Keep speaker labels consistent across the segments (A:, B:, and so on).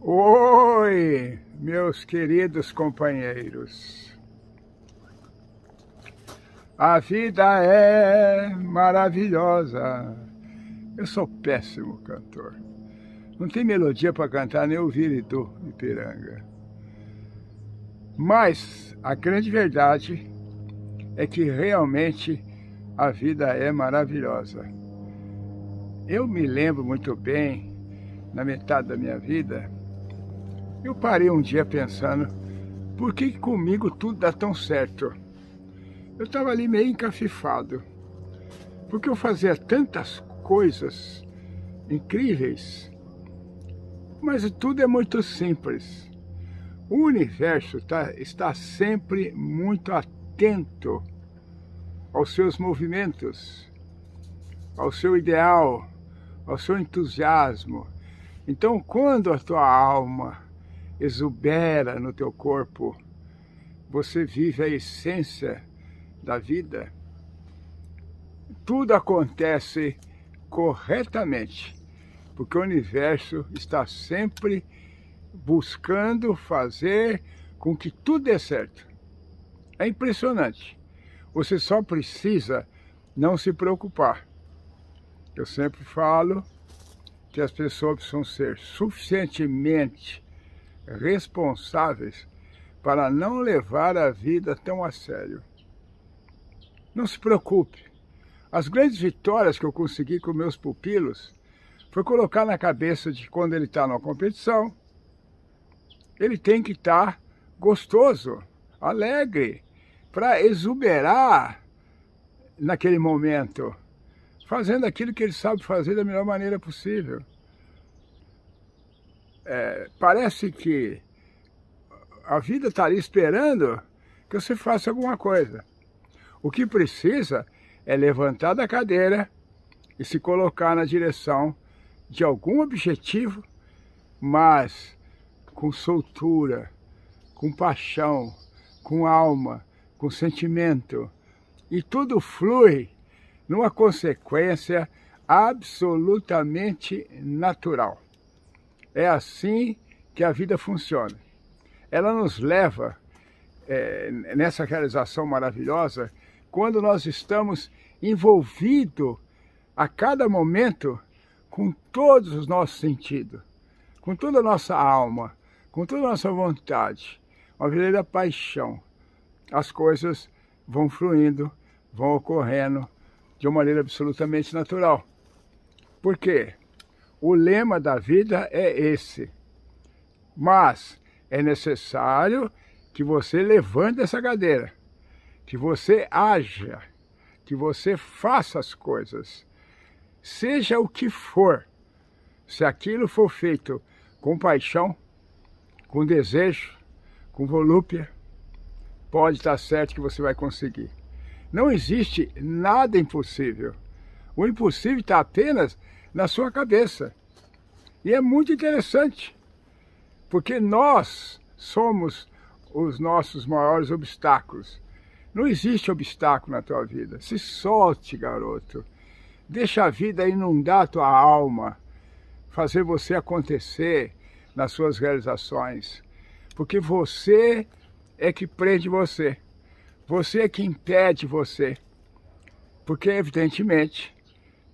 A: Oi, meus queridos companheiros. A vida é maravilhosa. Eu sou péssimo cantor. Não tem melodia para cantar nem o viridô Ipiranga. Mas a grande verdade é que realmente a vida é maravilhosa. Eu me lembro muito bem na metade da minha vida, eu parei um dia pensando, por que comigo tudo dá tão certo? Eu estava ali meio encafifado, porque eu fazia tantas coisas incríveis, mas tudo é muito simples. O universo tá, está sempre muito atento aos seus movimentos, ao seu ideal, ao seu entusiasmo, então, quando a tua alma exubera no teu corpo, você vive a essência da vida. Tudo acontece corretamente, porque o universo está sempre buscando fazer com que tudo dê certo. É impressionante. Você só precisa não se preocupar. Eu sempre falo que as pessoas precisam ser suficientemente responsáveis para não levar a vida tão a sério. Não se preocupe. As grandes vitórias que eu consegui com meus pupilos foi colocar na cabeça de que quando ele está numa competição, ele tem que estar tá gostoso, alegre, para exuberar naquele momento fazendo aquilo que ele sabe fazer da melhor maneira possível. É, parece que a vida está ali esperando que você faça alguma coisa. O que precisa é levantar da cadeira e se colocar na direção de algum objetivo, mas com soltura, com paixão, com alma, com sentimento. E tudo flui numa consequência absolutamente natural. É assim que a vida funciona. Ela nos leva é, nessa realização maravilhosa quando nós estamos envolvidos a cada momento com todos os nossos sentidos, com toda a nossa alma, com toda a nossa vontade, uma verdadeira paixão. As coisas vão fluindo, vão ocorrendo, de uma maneira absolutamente natural. Por quê? O lema da vida é esse. Mas é necessário que você levante essa cadeira, que você haja, que você faça as coisas. Seja o que for, se aquilo for feito com paixão, com desejo, com volúpia, pode estar certo que você vai conseguir. Não existe nada impossível. O impossível está apenas na sua cabeça. E é muito interessante, porque nós somos os nossos maiores obstáculos. Não existe obstáculo na tua vida. Se solte, garoto. Deixa a vida inundar a tua alma, fazer você acontecer nas suas realizações, porque você é que prende você. Você é que impede você. Porque, evidentemente,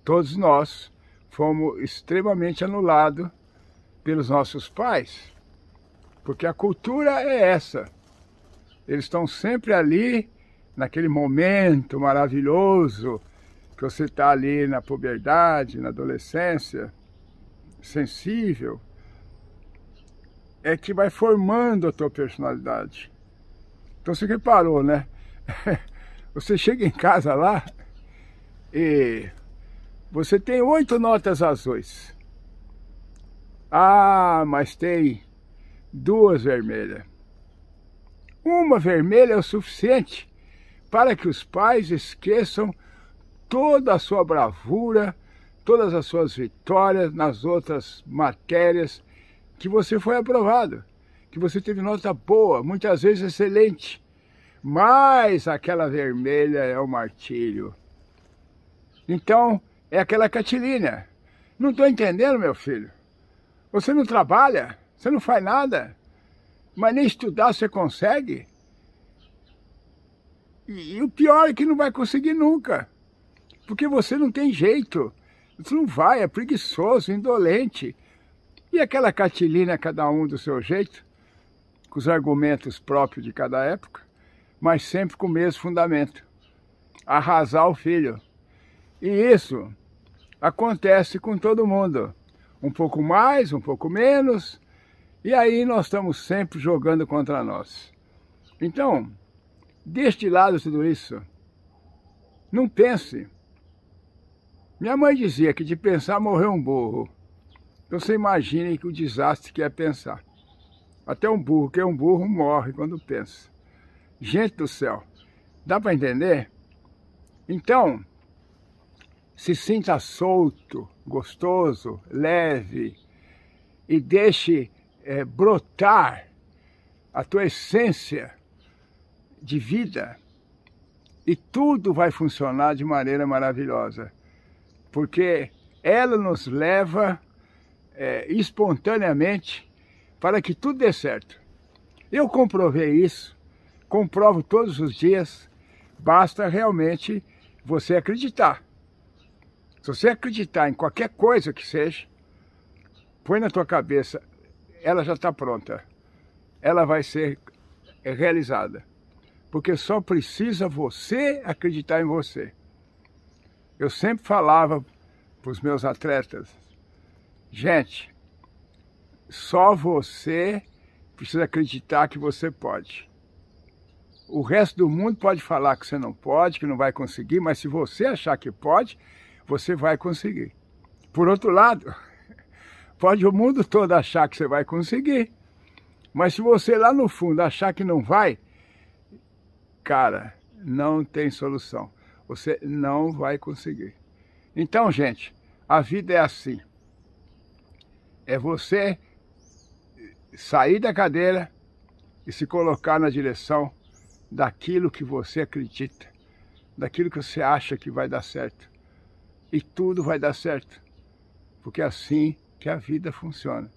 A: todos nós fomos extremamente anulados pelos nossos pais. Porque a cultura é essa. Eles estão sempre ali, naquele momento maravilhoso, que você está ali na puberdade, na adolescência, sensível, é que vai formando a tua personalidade. Então você reparou, né? você chega em casa lá e você tem oito notas azuis. Ah, mas tem duas vermelhas. Uma vermelha é o suficiente para que os pais esqueçam toda a sua bravura, todas as suas vitórias nas outras matérias que você foi aprovado, que você teve nota boa, muitas vezes excelente mas aquela vermelha é o martírio. Então, é aquela catilina. Não estou entendendo, meu filho. Você não trabalha, você não faz nada, mas nem estudar você consegue. E, e o pior é que não vai conseguir nunca, porque você não tem jeito. Você não vai, é preguiçoso, indolente. E aquela catilina, cada um do seu jeito, com os argumentos próprios de cada época? mas sempre com o mesmo fundamento: arrasar o filho. E isso acontece com todo mundo, um pouco mais, um pouco menos, e aí nós estamos sempre jogando contra nós. Então, deixe de lado tudo isso. Não pense. Minha mãe dizia que de pensar morreu um burro. Então você imagine que o desastre que é pensar. Até um burro, que é um burro, morre quando pensa. Gente do céu, dá para entender? Então, se sinta solto, gostoso, leve e deixe é, brotar a tua essência de vida e tudo vai funcionar de maneira maravilhosa, porque ela nos leva é, espontaneamente para que tudo dê certo. Eu comprovei isso comprovo todos os dias, basta realmente você acreditar. Se você acreditar em qualquer coisa que seja, põe na tua cabeça, ela já está pronta, ela vai ser é, realizada. Porque só precisa você acreditar em você. Eu sempre falava para os meus atletas, gente, só você precisa acreditar que você pode. O resto do mundo pode falar que você não pode, que não vai conseguir, mas se você achar que pode, você vai conseguir. Por outro lado, pode o mundo todo achar que você vai conseguir, mas se você lá no fundo achar que não vai, cara, não tem solução. Você não vai conseguir. Então, gente, a vida é assim. É você sair da cadeira e se colocar na direção daquilo que você acredita, daquilo que você acha que vai dar certo. E tudo vai dar certo, porque é assim que a vida funciona.